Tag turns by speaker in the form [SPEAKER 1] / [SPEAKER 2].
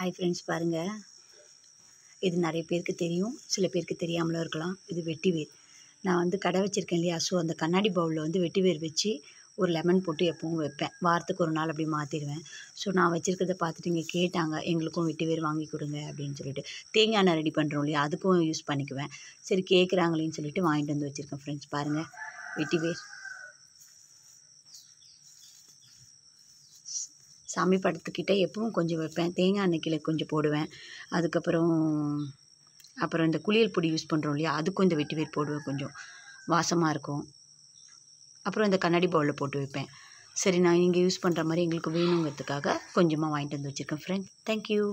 [SPEAKER 1] hi friends பாருங்கள் இது நிறைய பேருக்கு தெரியும் சில பேருக்கு தெரியாமலும் இருக்கலாம் இது வெட்டிவேர் நான் வந்து கடை வச்சுருக்கேன் இல்லையா ஸோ அந்த கண்ணாடி பவுலில் வந்து வெட்டிவேர் வச்சு ஒரு லெமன் போட்டு எப்பவும் வைப்பேன் வாரத்துக்கு ஒரு நாள் அப்படி மாற்றிடுவேன் ஸோ நான் வச்சுருக்கிறத பார்த்துட்டு இங்கே கேட்டாங்க எங்களுக்கும் வெட்டிவேர் வாங்கி கொடுங்க அப்படின்னு சொல்லிட்டு தேங்காய் நான் ரெடி பண்ணுறோம் இல்லையா அதுக்கும் யூஸ் பண்ணிக்குவேன் சரி கேட்குறாங்களேன்னு சொல்லிட்டு வாங்கிட்டு வந்து வச்சுருக்கேன் ஃப்ரெண்ட்ஸ் பாருங்கள் வெட்டிவேர் சாமி படத்துக்கிட்ட எப்பவும் கொஞ்சம் வைப்பேன் தேங்காய் கீழே கொஞ்சம் போடுவேன் அதுக்கப்புறம் அப்புறம் இந்த குளியல் பொடி யூஸ் பண்ணுறோம் இல்லையா அதுக்கும் இந்த வெட்டி வேர் போடுவேன் கொஞ்சம் வாசமாக இருக்கும் அப்புறம் இந்த கண்ணாடி பவுலில் போட்டு வைப்பேன் சரி நான் இங்கே யூஸ் பண்ணுற மாதிரி எங்களுக்கு வேணுங்கிறதுக்காக கொஞ்சமாக வாங்கிட்டு வந்து வச்சுருக்கேன் ஃப்ரெண்ட் தேங்க்யூ